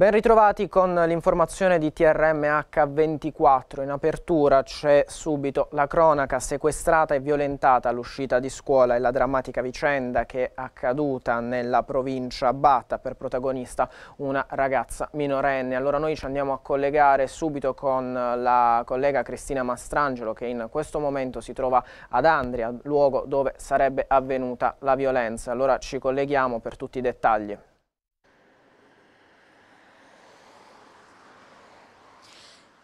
Ben ritrovati con l'informazione di TRM h 24 In apertura c'è subito la cronaca sequestrata e violentata all'uscita di scuola e la drammatica vicenda che è accaduta nella provincia Batta per protagonista una ragazza minorenne. Allora noi ci andiamo a collegare subito con la collega Cristina Mastrangelo che in questo momento si trova ad Andria, luogo dove sarebbe avvenuta la violenza. Allora ci colleghiamo per tutti i dettagli.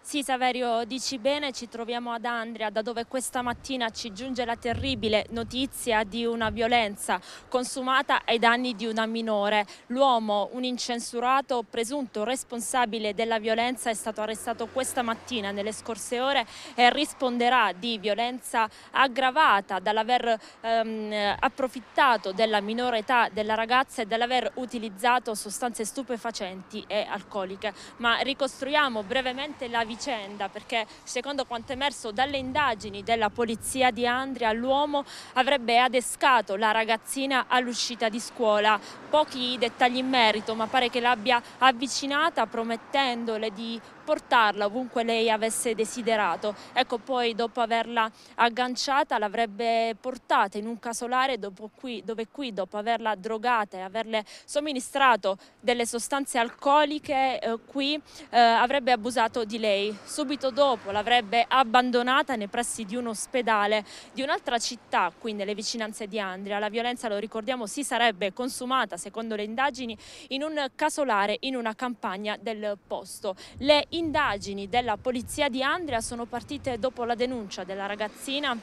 Sì Saverio, dici bene, ci troviamo ad Andria da dove questa mattina ci giunge la terribile notizia di una violenza consumata ai danni di una minore. L'uomo, un incensurato presunto responsabile della violenza, è stato arrestato questa mattina nelle scorse ore e eh, risponderà di violenza aggravata dall'aver ehm, approfittato della minore età della ragazza e dall'aver utilizzato sostanze stupefacenti e alcoliche. Ma ricostruiamo brevemente la vicenda vicenda perché secondo quanto emerso dalle indagini della polizia di Andria l'uomo avrebbe adescato la ragazzina all'uscita di scuola. Pochi dettagli in merito ma pare che l'abbia avvicinata promettendole di portarla ovunque lei avesse desiderato. Ecco, poi dopo averla agganciata l'avrebbe portata in un casolare qui, dove qui, dopo averla drogata e averle somministrato delle sostanze alcoliche, eh, qui eh, avrebbe abusato di lei. Subito dopo l'avrebbe abbandonata nei pressi di un ospedale di un'altra città, qui nelle vicinanze di Andria. La violenza, lo ricordiamo, si sarebbe consumata, secondo le indagini, in un casolare in una campagna del posto. Le indagini della polizia di Andria sono partite dopo la denuncia della ragazzina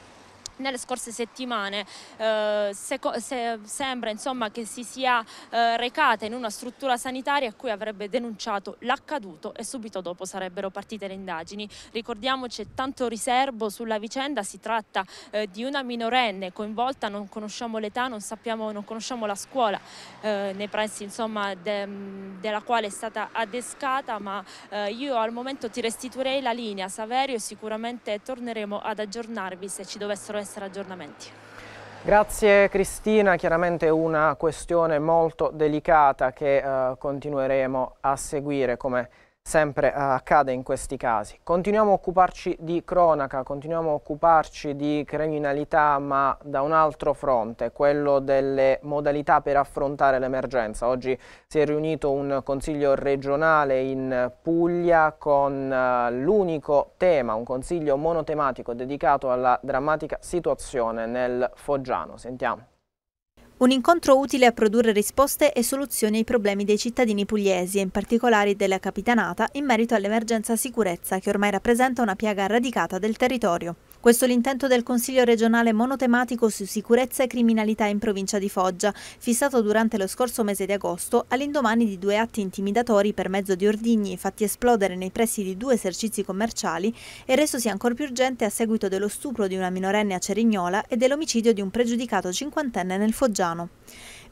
nelle scorse settimane eh, se, se, sembra insomma, che si sia eh, recata in una struttura sanitaria a cui avrebbe denunciato l'accaduto e subito dopo sarebbero partite le indagini. Ricordiamoci tanto riservo sulla vicenda, si tratta eh, di una minorenne coinvolta, non conosciamo l'età, non, sappiamo, non conosciamo la scuola eh, nei pressi insomma, de, della quale è stata adescata, ma eh, io al momento ti restituirei la linea Saverio e sicuramente torneremo ad aggiornarvi se ci dovessero essere essere aggiornamenti. Grazie Cristina, chiaramente una questione molto delicata che eh, continueremo a seguire come sempre uh, accade in questi casi. Continuiamo a occuparci di cronaca, continuiamo a occuparci di criminalità, ma da un altro fronte, quello delle modalità per affrontare l'emergenza. Oggi si è riunito un consiglio regionale in Puglia con uh, l'unico tema, un consiglio monotematico dedicato alla drammatica situazione nel Foggiano. Sentiamo. Un incontro utile a produrre risposte e soluzioni ai problemi dei cittadini pugliesi e in particolare della Capitanata in merito all'emergenza sicurezza che ormai rappresenta una piaga radicata del territorio. Questo è l'intento del Consiglio regionale monotematico su sicurezza e criminalità in provincia di Foggia, fissato durante lo scorso mese di agosto all'indomani di due atti intimidatori per mezzo di ordigni fatti esplodere nei pressi di due esercizi commerciali e resosi ancora più urgente a seguito dello stupro di una minorenne a Cerignola e dell'omicidio di un pregiudicato cinquantenne nel Foggiano.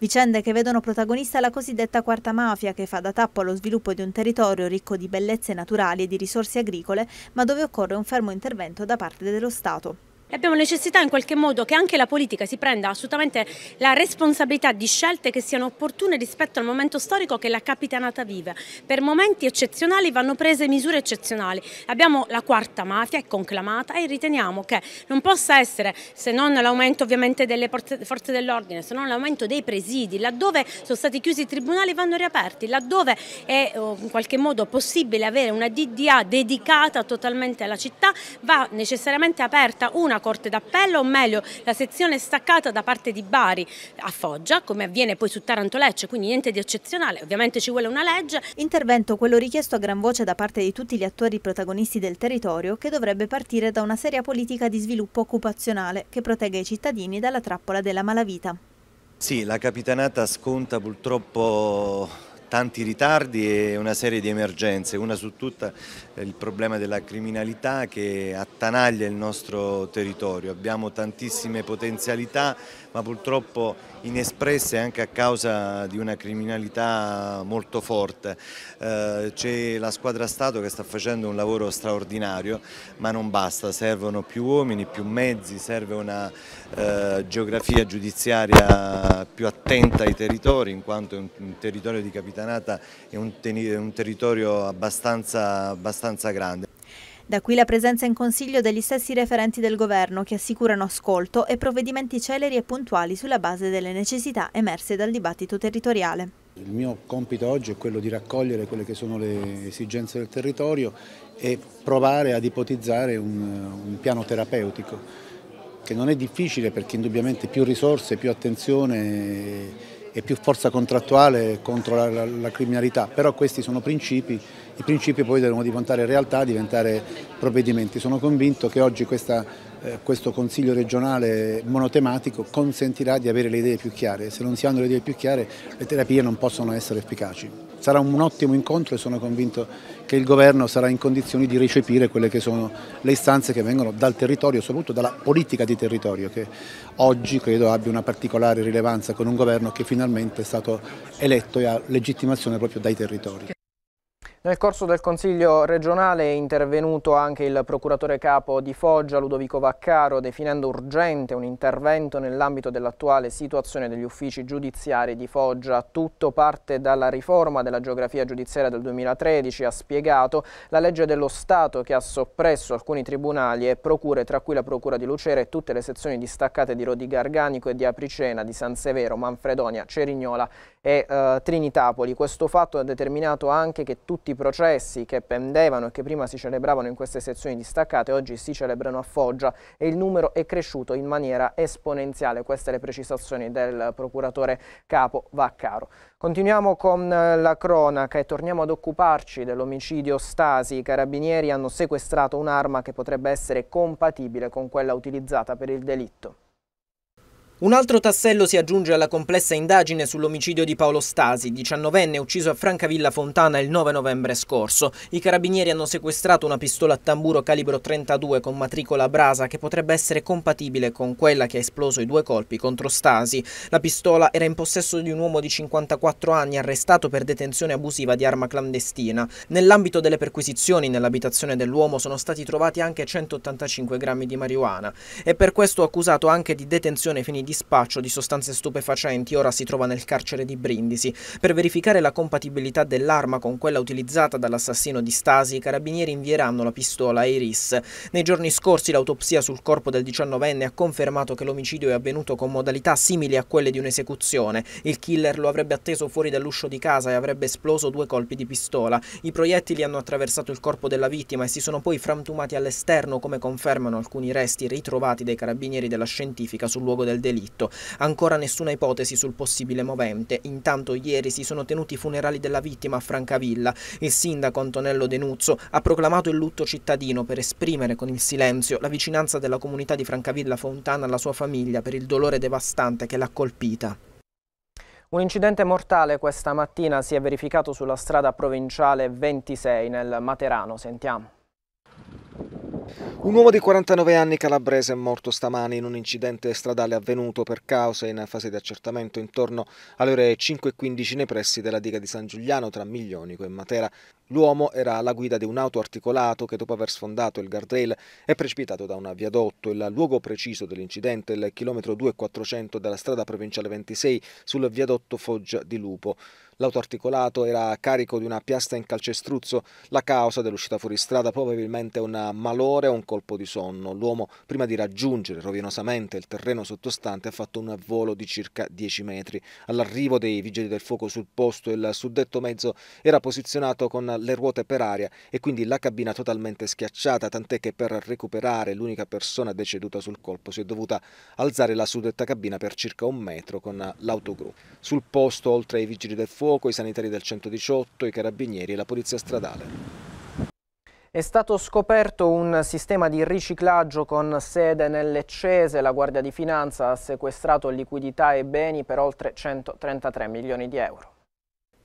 Vicende che vedono protagonista la cosiddetta quarta mafia che fa da tappo allo sviluppo di un territorio ricco di bellezze naturali e di risorse agricole, ma dove occorre un fermo intervento da parte dello Stato. E abbiamo necessità in qualche modo che anche la politica si prenda assolutamente la responsabilità di scelte che siano opportune rispetto al momento storico che la capitanata vive. Per momenti eccezionali vanno prese misure eccezionali. Abbiamo la quarta mafia, è conclamata e riteniamo che non possa essere, se non l'aumento ovviamente delle forze dell'ordine, se non l'aumento dei presidi, laddove sono stati chiusi i tribunali vanno riaperti, laddove è oh, in qualche modo possibile avere una DDA dedicata totalmente alla città va necessariamente aperta una Corte d'Appello o meglio la sezione staccata da parte di Bari a Foggia, come avviene poi su Taranto Lecce, quindi niente di eccezionale, ovviamente ci vuole una legge. Intervento quello richiesto a gran voce da parte di tutti gli attori protagonisti del territorio che dovrebbe partire da una seria politica di sviluppo occupazionale che protegga i cittadini dalla trappola della malavita. Sì, la capitanata sconta purtroppo tanti ritardi e una serie di emergenze, una su tutta eh, il problema della criminalità che attanaglia il nostro territorio. Abbiamo tantissime potenzialità ma purtroppo inespresse anche a causa di una criminalità molto forte. Eh, c'è la squadra Stato che sta facendo un lavoro straordinario ma non basta, servono più uomini, più mezzi, serve una eh, geografia giudiziaria più attenta ai territori in quanto un, un territorio di Capitanata è un, è un territorio abbastanza, abbastanza grande. Da qui la presenza in Consiglio degli stessi referenti del Governo che assicurano ascolto e provvedimenti celeri e puntuali sulla base delle necessità emerse dal dibattito territoriale. Il mio compito oggi è quello di raccogliere quelle che sono le esigenze del territorio e provare ad ipotizzare un, un piano terapeutico che non è difficile perché indubbiamente più risorse, più attenzione e più forza contrattuale contro la, la, la, criminalità, però questi sono principi, i principi poi devono diventare realtà, diventare provvedimenti. Sono convinto che oggi questa, eh, questo Consiglio regionale monotematico consentirà di avere le idee più chiare, se non si hanno le idee più chiare le terapie non possono essere efficaci. Sarà un ottimo incontro e sono convinto che il governo sarà in condizioni di recepire quelle che sono le istanze che vengono dal territorio, soprattutto dalla politica di territorio che oggi credo abbia una particolare rilevanza con un governo che finalmente è stato eletto e ha legittimazione proprio dai territori. Nel corso del Consiglio regionale è intervenuto anche il procuratore capo di Foggia, Ludovico Vaccaro, definendo urgente un intervento nell'ambito dell'attuale situazione degli uffici giudiziari di Foggia. Tutto parte dalla riforma della geografia giudiziaria del 2013, ha spiegato la legge dello Stato che ha soppresso alcuni tribunali e procure, tra cui la procura di Lucera e tutte le sezioni distaccate di Rodi Garganico e di Apricena, di San Severo, Manfredonia, Cerignola e eh, Trinitapoli. Questo fatto ha determinato anche che tutti i processi che pendevano e che prima si celebravano in queste sezioni distaccate oggi si celebrano a Foggia e il numero è cresciuto in maniera esponenziale. Queste le precisazioni del procuratore capo Vaccaro. Continuiamo con eh, la cronaca e torniamo ad occuparci dell'omicidio Stasi. I carabinieri hanno sequestrato un'arma che potrebbe essere compatibile con quella utilizzata per il delitto. Un altro tassello si aggiunge alla complessa indagine sull'omicidio di Paolo Stasi, 19enne ucciso a Francavilla Fontana il 9 novembre scorso. I carabinieri hanno sequestrato una pistola a tamburo calibro 32 con matricola brasa che potrebbe essere compatibile con quella che ha esploso i due colpi contro Stasi. La pistola era in possesso di un uomo di 54 anni arrestato per detenzione abusiva di arma clandestina. Nell'ambito delle perquisizioni nell'abitazione dell'uomo sono stati trovati anche 185 grammi di marijuana. È per questo accusato anche di detenzione finita dispaccio di sostanze stupefacenti ora si trova nel carcere di Brindisi. Per verificare la compatibilità dell'arma con quella utilizzata dall'assassino di Stasi, i carabinieri invieranno la pistola a Iris. Nei giorni scorsi l'autopsia sul corpo del 19enne ha confermato che l'omicidio è avvenuto con modalità simili a quelle di un'esecuzione. Il killer lo avrebbe atteso fuori dall'uscio di casa e avrebbe esploso due colpi di pistola. I proiettili hanno attraversato il corpo della vittima e si sono poi frantumati all'esterno come confermano alcuni resti ritrovati dai carabinieri della scientifica sul luogo del delitto delitto. Ancora nessuna ipotesi sul possibile movente. Intanto ieri si sono tenuti i funerali della vittima a Francavilla. Il sindaco Antonello De Nuzzo ha proclamato il lutto cittadino per esprimere con il silenzio la vicinanza della comunità di Francavilla Fontana alla sua famiglia per il dolore devastante che l'ha colpita. Un incidente mortale questa mattina si è verificato sulla strada provinciale 26 nel Materano, sentiamo. Un uomo di 49 anni calabrese è morto stamani in un incidente stradale avvenuto per causa in fase di accertamento intorno alle ore 5.15 nei pressi della diga di San Giuliano tra Miglionico e Matera. L'uomo era alla guida di un auto articolato che dopo aver sfondato il guardrail è precipitato da un viadotto. Il luogo preciso dell'incidente è il chilometro 2.400 della strada provinciale 26 sul viadotto Foggia di Lupo. L'auto articolato era carico di una piastra in calcestruzzo. La causa dell'uscita fuoristrada probabilmente un malore o un colpo di sonno. L'uomo, prima di raggiungere rovinosamente il terreno sottostante, ha fatto un volo di circa 10 metri. All'arrivo dei vigili del fuoco sul posto, il suddetto mezzo era posizionato con le ruote per aria e quindi la cabina totalmente schiacciata, tant'è che per recuperare l'unica persona deceduta sul colpo si è dovuta alzare la suddetta cabina per circa un metro con l'autogru. Sul posto, oltre ai vigili del fuoco, fuoco, i sanitari del 118, i carabinieri e la polizia stradale. È stato scoperto un sistema di riciclaggio con sede nelle Cese. La Guardia di Finanza ha sequestrato liquidità e beni per oltre 133 milioni di euro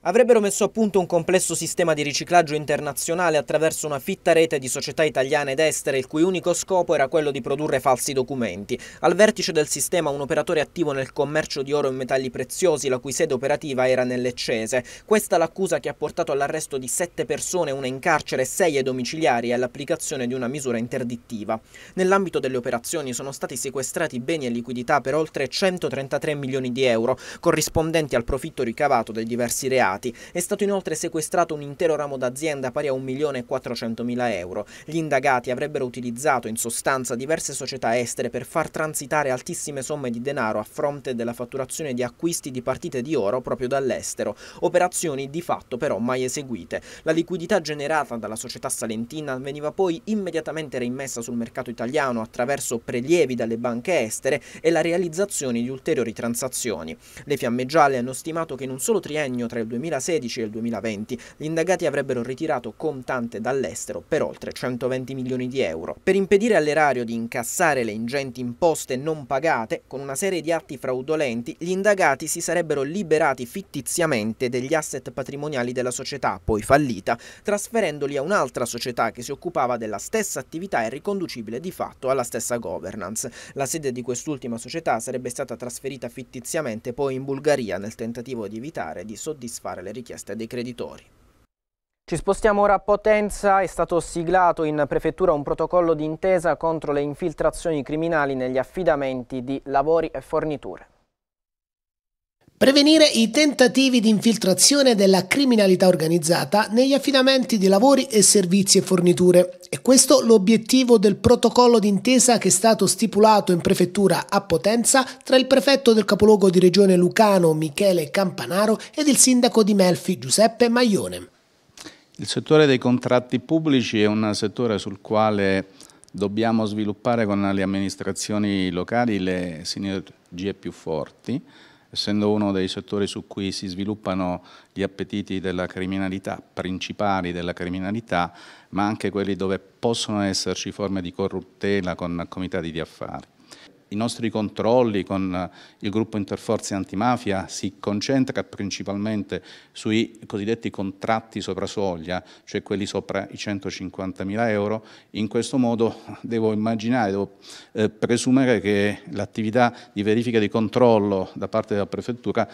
avrebbero messo a punto un complesso sistema di riciclaggio internazionale attraverso una fitta rete di società italiane ed estere, il cui unico scopo era quello di produrre falsi documenti. Al vertice del sistema un operatore attivo nel commercio di oro e metalli preziosi, la cui sede operativa era nell'Eccese. Questa l'accusa che ha portato all'arresto di sette persone, una in carcere, sei ai domiciliari e all'applicazione di una misura interdittiva. Nell'ambito delle operazioni sono stati sequestrati beni e liquidità per oltre 133 milioni di euro, corrispondenti al profitto ricavato dai diversi reati indagati. È stato inoltre sequestrato un intero ramo d'azienda pari a 1.400.000 euro. Gli indagati avrebbero utilizzato in sostanza diverse società estere per far transitare altissime somme di denaro a fronte della fatturazione di acquisti di partite di oro proprio dall'estero, operazioni di fatto però mai eseguite. La liquidità generata dalla società salentina veniva poi immediatamente reimmessa sul mercato italiano attraverso prelievi dalle banche estere e la realizzazione di ulteriori transazioni. Le fiamme gialle hanno stimato che in un solo triennio tra il 2000 2016 e il 2020 gli indagati avrebbero ritirato contante dall'estero per oltre 120 milioni di euro. Per impedire all'erario di incassare le ingenti imposte non pagate, con una serie di atti fraudolenti, gli indagati si sarebbero liberati fittiziamente degli asset patrimoniali della società, poi fallita, trasferendoli a un'altra società che si occupava della stessa attività e riconducibile di fatto alla stessa governance. La sede di quest'ultima società sarebbe stata trasferita fittiziamente poi in Bulgaria nel tentativo di evitare di soddisfare soddisfare le richieste dei creditori. Ci spostiamo ora a Potenza, è stato siglato in prefettura un protocollo d'intesa contro le infiltrazioni criminali negli affidamenti di lavori e forniture. Prevenire i tentativi di infiltrazione della criminalità organizzata negli affidamenti di lavori e servizi e forniture. E questo l'obiettivo del protocollo d'intesa che è stato stipulato in prefettura a Potenza tra il prefetto del capoluogo di regione Lucano Michele Campanaro ed il sindaco di Melfi Giuseppe Maglione. Il settore dei contratti pubblici è un settore sul quale dobbiamo sviluppare con le amministrazioni locali le sinergie più forti essendo uno dei settori su cui si sviluppano gli appetiti della criminalità, principali della criminalità, ma anche quelli dove possono esserci forme di corruttela con comitati di affari i nostri controlli con eh, il gruppo Interforze Antimafia si concentra principalmente sui cosiddetti contratti sopra soglia, cioè quelli sopra i 150.000 euro. In questo modo devo immaginare, devo eh, presumere che l'attività di verifica di controllo da parte della Prefettura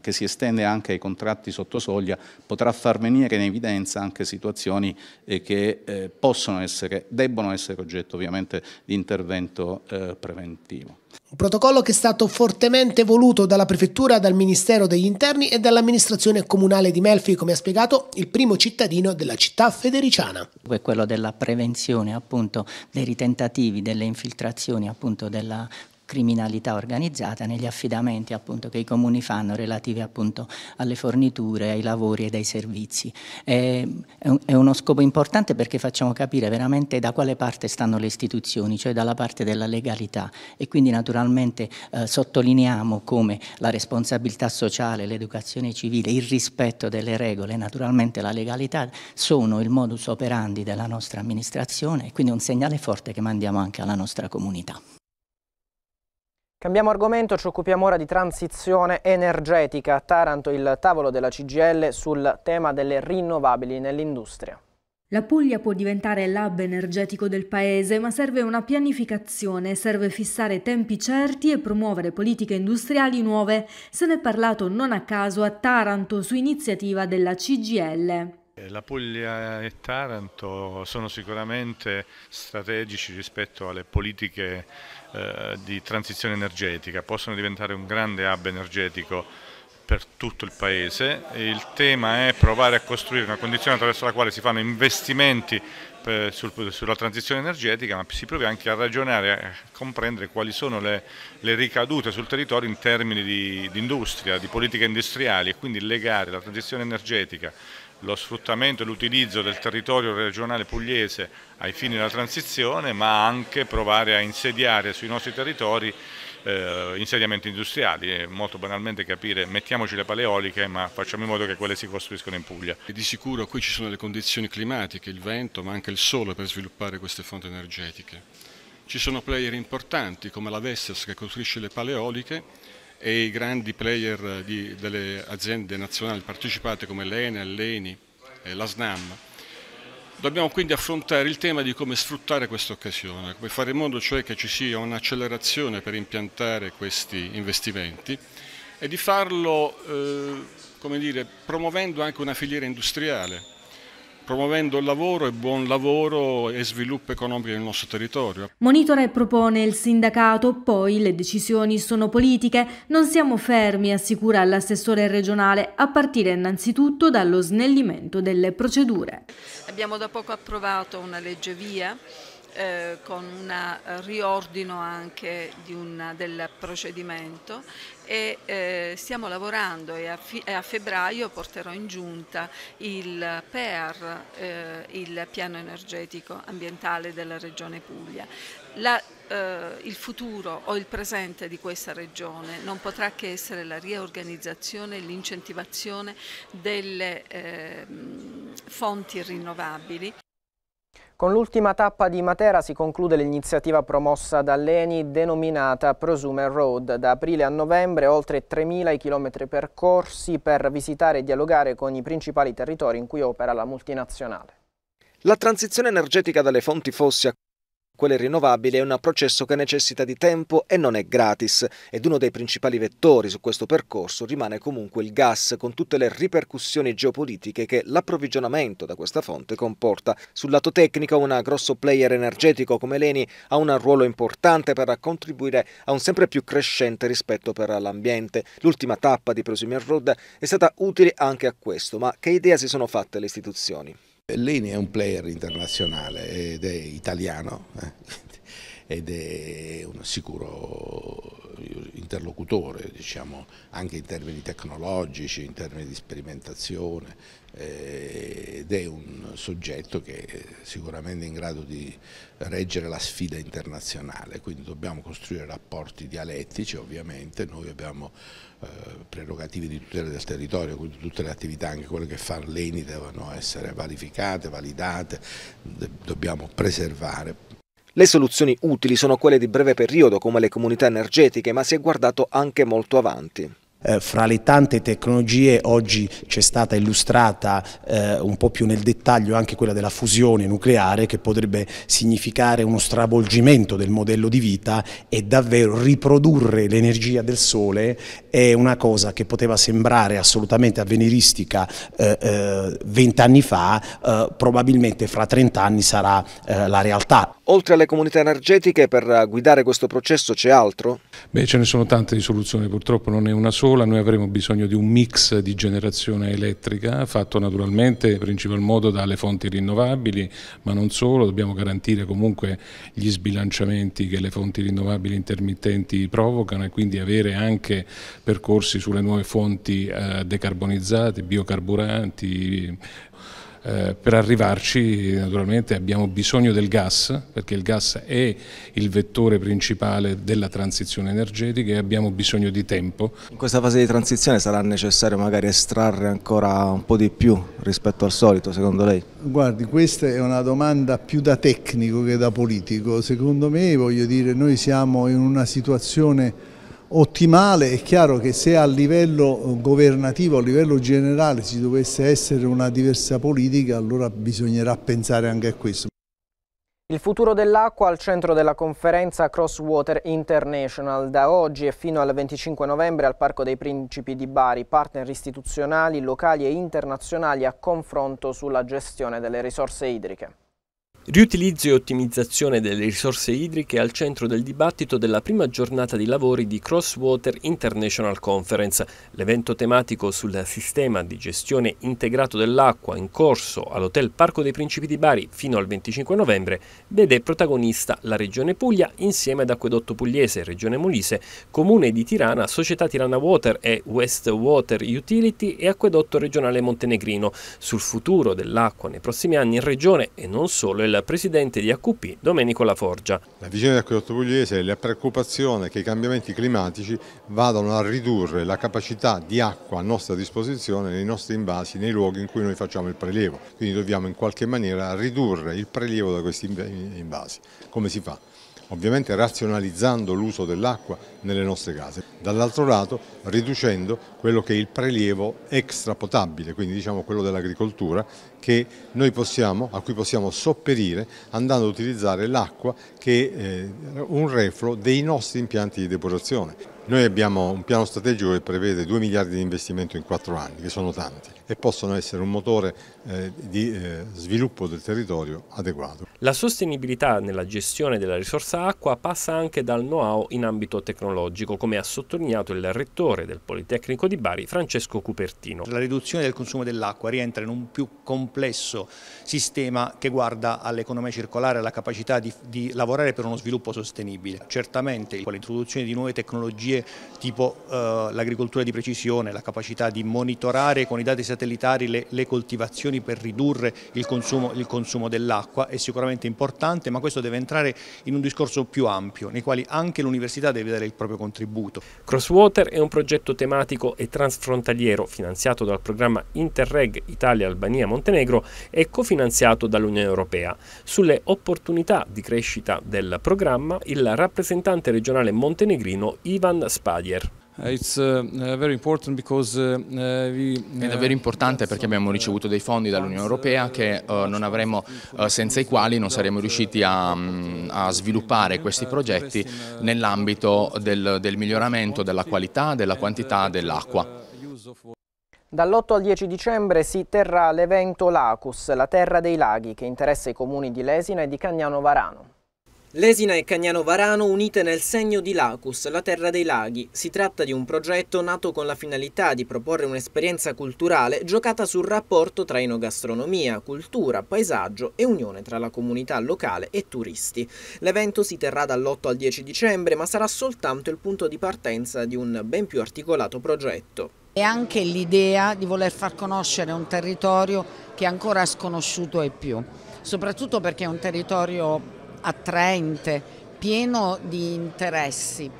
che si estende anche ai contratti sotto soglia, potrà far venire in evidenza anche situazioni eh, che eh, possono essere, debbono essere oggetto ovviamente di intervento eh, preventivo. Un protocollo che è stato fortemente voluto dalla Prefettura, dal Ministero degli Interni e dall'amministrazione comunale di Melfi, come ha spiegato il primo cittadino della città federiciana. È quello della prevenzione appunto dei ritentativi, delle infiltrazioni appunto della criminalità organizzata negli affidamenti appunto, che i comuni fanno relativi appunto, alle forniture, ai lavori e ai servizi. È, è uno scopo importante perché facciamo capire veramente da quale parte stanno le istituzioni, cioè dalla parte della legalità e quindi naturalmente eh, sottolineiamo come la responsabilità sociale, l'educazione civile, il rispetto delle regole, naturalmente la legalità sono il modus operandi della nostra amministrazione e quindi un segnale forte che mandiamo anche alla nostra comunità. Cambiamo argomento, ci occupiamo ora di transizione energetica. A Taranto il tavolo della CGL sul tema delle rinnovabili nell'industria. La Puglia può diventare l'hub energetico del paese, ma serve una pianificazione, serve fissare tempi certi e promuovere politiche industriali nuove. Se ne è parlato non a caso a Taranto su iniziativa della CGL. Eh, la Puglia e Taranto sono sicuramente strategici rispetto alle politiche eh, di transizione energetica, possono diventare un grande hub energetico per tutto il Paese. Il tema è provare a costruire una condizione attraverso la quale si fanno investimenti per, eh, sul, sulla transizione energetica, ma si provi anche a ragionare, a comprendere quali sono le, le ricadute sul territorio in termini di, di industria, di politiche industriali e quindi legare la transizione energetica lo sfruttamento e l'utilizzo del territorio regionale pugliese ai fini della transizione, ma anche provare a insediare sui nostri territori eh, insediamenti industriali, è molto banalmente capire mettiamoci le paleoliche ma facciamo in modo che quelle si costruiscono in Puglia. E di sicuro qui ci sono le condizioni climatiche, il vento ma anche il sole per sviluppare queste fonti energetiche. Ci sono player importanti come la Vestas che costruisce le paleoliche e i grandi player eh, di, delle aziende nazionali partecipate come l'ENEL, l'ENI eh, la SNAM. Dobbiamo quindi affrontare il tema di come sfruttare questa occasione, come fare in modo cioè che ci sia un'accelerazione per impiantare questi investimenti e di farlo eh, dire, promuovendo anche una filiera industriale promuovendo il lavoro e buon lavoro e sviluppo economico nel nostro territorio. Monitora e propone il sindacato, poi le decisioni sono politiche, non siamo fermi, assicura l'assessore regionale, a partire innanzitutto dallo snellimento delle procedure. Abbiamo da poco approvato una legge via eh, con un riordino anche una, del procedimento e eh, stiamo lavorando e a, e a, febbraio porterò in giunta il PEAR, eh, il piano energetico ambientale della Regione Puglia. La, eh, il futuro o il presente di questa regione non potrà che essere la riorganizzazione e l'incentivazione delle ehm, fonti rinnovabili. Con l'ultima tappa di Matera si conclude l'iniziativa promossa dall'ENI denominata Prosumer Road. Da aprile a novembre oltre 3.000 i chilometri percorsi per visitare e dialogare con i principali territori in cui opera la multinazionale. La transizione energetica dalle fonti fossili a quelle rinnovabili è un processo che necessita di tempo e non è gratis ed uno dei principali vettori su questo percorso rimane comunque il gas con tutte le ripercussioni geopolitiche che l'approvvigionamento da questa fonte comporta. Sul lato tecnico un grosso player energetico come l'ENI ha un ruolo importante per contribuire a un sempre più crescente rispetto per l'ambiente. L'ultima tappa di Prosumer Road è stata utile anche a questo, ma che idea si sono fatte le istituzioni? Leni è un player internazionale ed è italiano eh? ed è un sicuro interlocutore, diciamo, anche in termini tecnologici, in termini di sperimentazione eh, ed è un soggetto che è sicuramente in grado di reggere la sfida internazionale, quindi dobbiamo costruire rapporti dialettici ovviamente, noi abbiamo eh, prerogative di tutela del territorio, quindi tutte le attività, anche quelle che fa l'ENI devono essere verificate, validate, dobbiamo preservare le soluzioni utili sono quelle di breve periodo, come le comunità energetiche, ma si è guardato anche molto avanti. Eh, fra le tante tecnologie oggi c'è stata illustrata eh, un po' più nel dettaglio anche quella della fusione nucleare che potrebbe significare uno stravolgimento del modello di vita e davvero riprodurre l'energia del sole è una cosa che poteva sembrare assolutamente avveniristica eh, eh, vent'anni eh, fa, probabilmente fra 30 anni sarà eh, la realtà. Oltre alle comunità energetiche per guidare questo processo c'è altro? Beh, ce ne sono tante di soluzioni, purtroppo non è una sola sola noi avremo bisogno di un mix di generazione elettrica fatto naturalmente in principal modo dalle fonti rinnovabili ma non solo, dobbiamo garantire comunque gli sbilanciamenti che le fonti rinnovabili intermittenti provocano e quindi avere anche percorsi sulle nuove fonti eh, decarbonizzate, biocarburanti, eh, per arrivarci naturalmente abbiamo bisogno del gas, perché il gas è il vettore principale della transizione energetica e abbiamo bisogno di tempo. In questa fase di transizione sarà necessario magari estrarre ancora un po' di più rispetto al solito, secondo lei? Guardi, questa è una domanda più da tecnico che da politico. Secondo me, voglio dire, noi siamo in una situazione ottimale, è chiaro che se a livello eh, governativo, a livello generale ci dovesse essere una diversa politica, allora bisognerà pensare anche a questo. Il futuro dell'acqua al centro della conferenza Crosswater International. Da oggi e fino al 25 novembre al Parco dei Principi di Bari, partner istituzionali, locali e internazionali a confronto sulla gestione delle risorse idriche. Riutilizzo e ottimizzazione delle risorse idriche al centro del dibattito della prima giornata di lavori di Crosswater International Conference, l'evento tematico sul sistema di gestione integrato dell'acqua in corso all'Hotel Parco dei Principi di Bari fino al 25 novembre, vede protagonista la Regione Puglia insieme ad Acquedotto Pugliese, Regione Molise, Comune di Tirana, Società Tirana Water e West Water Utility e Acquedotto Regionale Montenegrino sul futuro dell'acqua nei prossimi anni in Regione e non solo e presidente di AQP, Domenico Laforgia. La vicina di Acquedotto Pugliese è la preoccupazione che i cambiamenti climatici vadano a ridurre la capacità di acqua a nostra disposizione nei nostri invasi, nei luoghi in cui noi facciamo il prelievo. Quindi dobbiamo in qualche maniera ridurre il prelievo da questi invasi. Come si fa? ovviamente razionalizzando l'uso dell'acqua nelle nostre case, dall'altro lato riducendo quello che è il prelievo extra potabile, quindi diciamo quello dell'agricoltura, possiamo, a cui possiamo sopperire andando ad utilizzare l'acqua che è eh, un reflo dei nostri impianti di depurazione. Noi abbiamo un piano strategico che prevede 2 miliardi di investimento in 4 anni, che sono tanti e possono essere un motore eh, di eh, sviluppo del territorio adeguato. La sostenibilità nella gestione della risorsa acqua passa anche dal know-how in ambito tecnologico, come ha sottolineato il rettore del Politecnico di Bari, Francesco Cupertino. La riduzione del consumo dell'acqua rientra in un più complesso sistema che guarda all'economia circolare, alla capacità di, di, lavorare per uno sviluppo sostenibile. Certamente con l'introduzione di nuove tecnologie tipo eh, l'agricoltura di precisione, la capacità di monitorare con i dati satellitari le, le coltivazioni per ridurre il consumo, consumo dell'acqua è sicuramente importante, ma questo deve entrare in un discorso più ampio, nei quali anche l'università deve dare il proprio contributo. Crosswater è un progetto tematico e transfrontaliero finanziato dal programma Interreg Italia-Albania-Montenegro e cofinanziato dall'Unione Europea. Sulle opportunità di crescita del programma, il rappresentante regionale montenegrino Ivan Spadier. Uh, uh, uh, È davvero importante perché abbiamo ricevuto dei fondi dall'Unione Europea che non avremmo, senza i quali non saremmo riusciti a, mm, a sviluppare questi progetti nell'ambito del, del miglioramento della qualità, della quantità dell'acqua. Dall'8 al 10 dicembre si terrà l'evento Lacus, la terra dei laghi, che interessa i comuni di Lesina e di Cagnano Varano. Lesina e Cagnano Varano unite nel segno di Lacus, la terra dei laghi. Si tratta di un progetto nato con la finalità di proporre un'esperienza culturale giocata sul rapporto tra enogastronomia, cultura, paesaggio e unione tra la comunità locale e turisti. L'evento si terrà dall'8 al 10 dicembre, ma sarà soltanto il punto di partenza di un ben più articolato progetto. E anche l'idea di voler far conoscere un territorio che ancora sconosciuto è più, soprattutto perché è un territorio attraente, pieno di interessi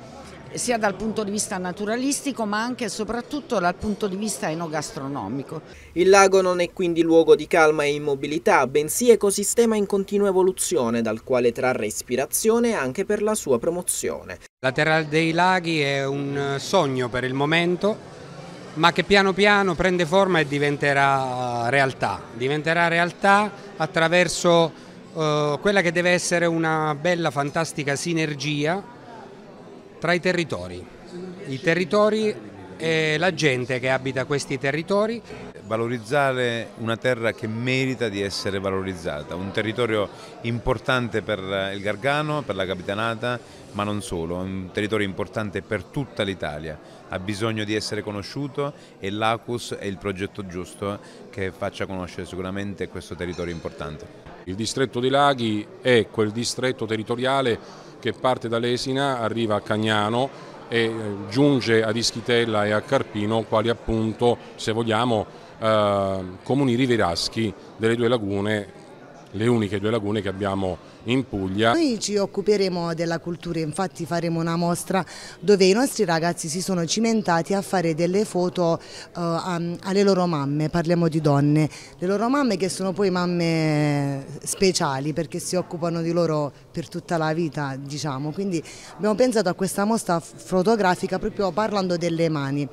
sia dal punto di vista naturalistico ma anche e soprattutto dal punto di vista enogastronomico. Il lago non è quindi luogo di calma e immobilità, bensì ecosistema in continua evoluzione dal quale trarre ispirazione anche per la sua promozione. La Terra dei Laghi è un sogno per il momento ma che piano piano prende forma e diventerà realtà, diventerà realtà attraverso eh, quella che deve essere una bella, fantastica sinergia tra i territori, i territori e la gente che abita questi territori. Valorizzare una terra che merita di essere valorizzata, un territorio importante per il Gargano, per la Capitanata, ma non solo, un territorio importante per tutta l'Italia, ha bisogno di essere conosciuto e l'ACUS è il progetto giusto che faccia conoscere sicuramente questo territorio importante. Il distretto dei laghi è quel distretto territoriale che parte da Lesina, arriva a Cagnano e eh, giunge ad Ischitella e a Carpino, quali appunto, se vogliamo, eh, comuni rivieraschi delle due lagune le uniche due lagune che abbiamo in Puglia. Noi ci occuperemo della cultura, infatti faremo una mostra dove i nostri ragazzi si sono cimentati a fare delle foto uh, alle loro mamme, parliamo di donne, le loro mamme che sono poi mamme speciali perché si occupano di loro per tutta la vita, diciamo, quindi abbiamo pensato a questa mostra fotografica proprio parlando delle mani.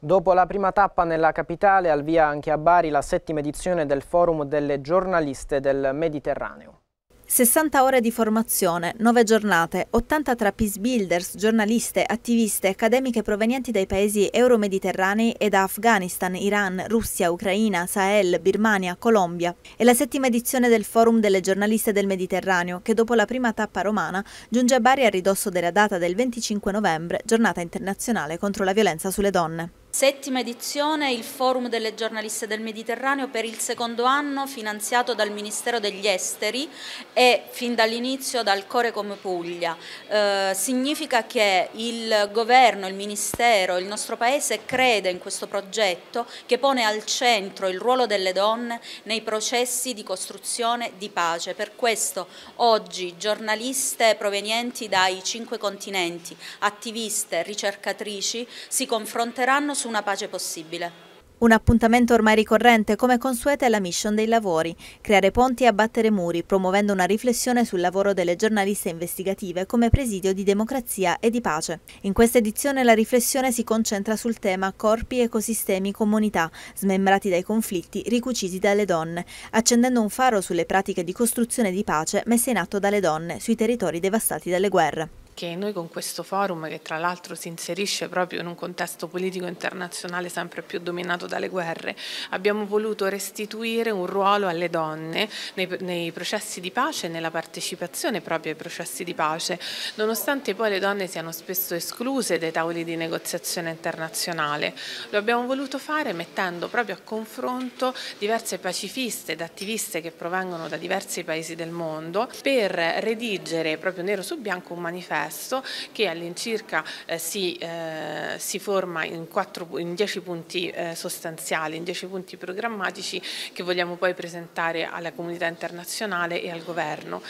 Dopo la prima tappa nella capitale, al via anche a Bari la settima edizione del Forum delle giornaliste del Mediterraneo. 60 ore di formazione, 9 giornate, 80 tra peace builders, giornaliste, attiviste, accademiche provenienti dai paesi euro-mediterranei e da Afghanistan, Iran, Russia, Ucraina, Sahel, Birmania, Colombia. È la settima edizione del Forum delle giornaliste del Mediterraneo che dopo la prima tappa romana giunge a Bari a ridosso della data del 25 novembre, giornata internazionale contro la violenza sulle donne. Settima edizione il Forum delle giornaliste del Mediterraneo per il secondo anno finanziato dal Ministero degli Esteri e fin dall'inizio dal Core come Puglia. Eh, significa che il governo, il Ministero, il nostro Paese crede in questo progetto che pone al centro il ruolo delle donne nei processi di costruzione di pace. Per questo oggi giornaliste provenienti dai cinque continenti, attiviste, ricercatrici si confronteranno su su una pace possibile. Un appuntamento ormai ricorrente, come consueta, è la mission dei lavori, creare ponti e abbattere muri, promuovendo una riflessione sul lavoro delle giornaliste investigative come presidio di democrazia e di pace. In questa edizione la riflessione si concentra sul tema corpi, ecosistemi, comunità, smembrati dai conflitti, ricuciti dalle donne, accendendo un faro sulle pratiche di costruzione di pace messe in atto dalle donne sui territori devastati dalle guerre che noi con questo forum, che tra l'altro si inserisce proprio in un contesto politico internazionale sempre più dominato dalle guerre, abbiamo voluto restituire un ruolo alle donne nei, nei processi di pace, e nella partecipazione proprio ai processi di pace, nonostante poi le donne siano spesso escluse dai tavoli di negoziazione internazionale. Lo abbiamo voluto fare mettendo proprio a confronto diverse pacifiste ed attiviste che provengono da diversi paesi del mondo per redigere proprio nero su bianco un manifesto testo che all'incirca eh, si, eh, si, forma in, 4, in 10 punti eh, sostanziali, in dieci punti programmatici che vogliamo poi presentare alla comunità internazionale e al governo.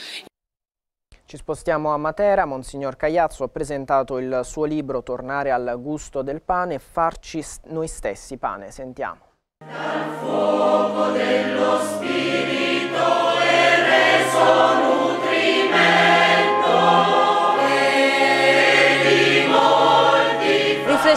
Ci spostiamo a Matera, Monsignor Cagliazzo ha presentato il suo libro Tornare al gusto del pane, e farci noi stessi pane, sentiamo. Dal fuoco dello spirito e reso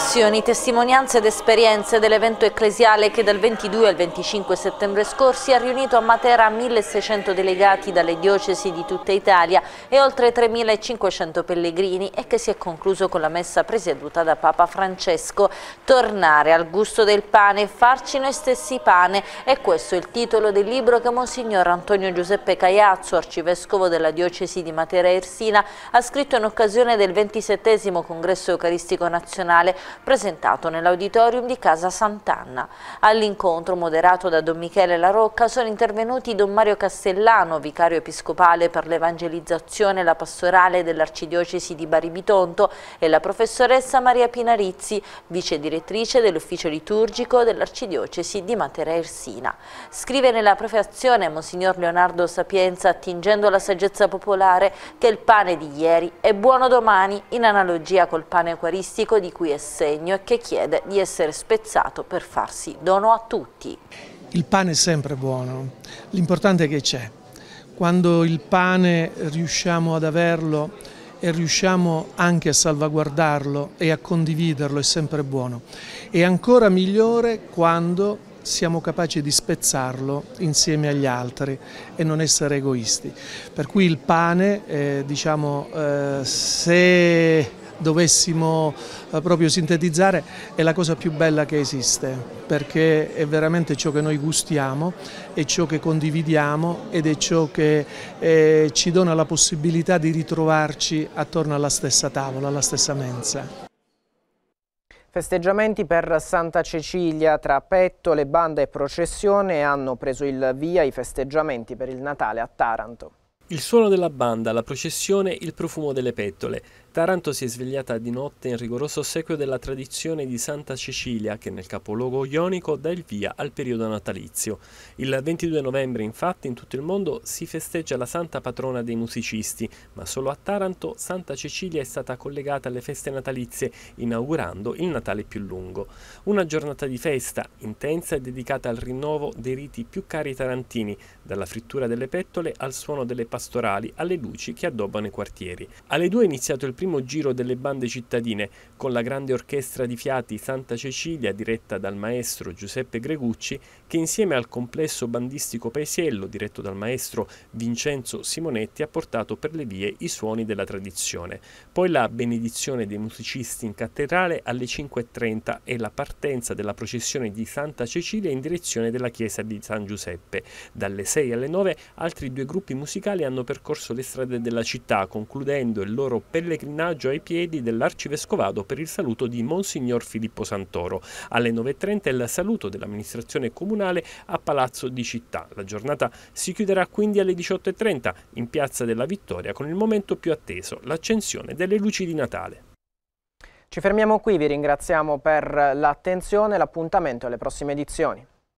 passioni, testimonianze ed esperienze dell'evento ecclesiale che dal 22 al 25 settembre scorsi ha riunito a Matera 1600 delegati dalle diocesi di tutta Italia e oltre 3500 pellegrini e che si è concluso con la messa presieduta da Papa Francesco. Tornare al gusto del pane, farci noi stessi pane e questo è il titolo del libro che Monsignor Antonio Giuseppe Caiazzo, arcivescovo della diocesi di Matera e Ersina, ha scritto in occasione del 27 congresso eucaristico nazionale presentato nell'auditorium di Casa Sant'Anna. All'incontro moderato da Don Michele La Rocca sono intervenuti Don Mario Castellano, vicario episcopale per l'evangelizzazione e la pastorale dell'arcidiocesi di Bari Bitonto e la professoressa Maria Pinarizzi, vice direttrice dell'ufficio liturgico dell'arcidiocesi di Matera Ersina. Scrive nella prefazione Monsignor Leonardo Sapienza attingendo alla saggezza popolare che il pane di ieri è buono domani in analogia col pane eucaristico di cui è sempre l'assegno e che chiede di essere spezzato per farsi dono a tutti. Il pane è sempre buono, l'importante è che c'è. Quando il pane riusciamo ad averlo e riusciamo anche a salvaguardarlo e a condividerlo è sempre buono. È ancora migliore quando siamo capaci di spezzarlo insieme agli altri e non essere egoisti. Per cui il pane, eh, diciamo, eh, se dovessimo eh, proprio sintetizzare è la cosa più bella che esiste perché è veramente ciò che noi gustiamo, è ciò che condividiamo ed è ciò che eh, ci dona la possibilità di ritrovarci attorno alla stessa tavola, alla stessa mensa. Festeggiamenti per Santa Cecilia tra pettole, banda e processione hanno preso il via i festeggiamenti per il Natale a Taranto. Il suono della banda, la processione, il profumo delle pettole. Taranto si è svegliata di notte in rigoroso ossequio della tradizione di Santa Cecilia che nel capoluogo ionico dà il via al periodo natalizio. Il 22 novembre infatti in tutto il mondo si festeggia la santa patrona dei musicisti, ma solo a Taranto Santa Cecilia è stata collegata alle feste natalizie inaugurando il Natale più lungo. Una giornata di festa intensa e dedicata al rinnovo dei riti più cari ai tarantini, dalla frittura delle pettole al suono delle pastorali alle luci che addobbano i quartieri. Alle due è iniziato il primo giro delle bande cittadine con la grande orchestra di fiati Santa Cecilia diretta dal maestro Giuseppe Gregucci che insieme al complesso bandistico Paesiello diretto dal maestro Vincenzo Simonetti ha portato per le vie i suoni della tradizione. Poi la benedizione dei musicisti in cattedrale alle 5.30 e la partenza della processione di Santa Cecilia in direzione della chiesa di San Giuseppe. Dalle 6 alle 9 altri due gruppi musicali hanno percorso le strade della città concludendo il loro pellegrinaggio appennaggio ai piedi dell'arcivescovado per il saluto di Monsignor Filippo Santoro. Alle 9.30 il saluto dell'amministrazione comunale a Palazzo di Città. La giornata si chiuderà quindi alle 18.30 in Piazza della Vittoria con il momento più atteso, l'accensione delle luci di Natale. Ci fermiamo qui, vi ringraziamo per l'attenzione, e l'appuntamento alle prossime edizioni.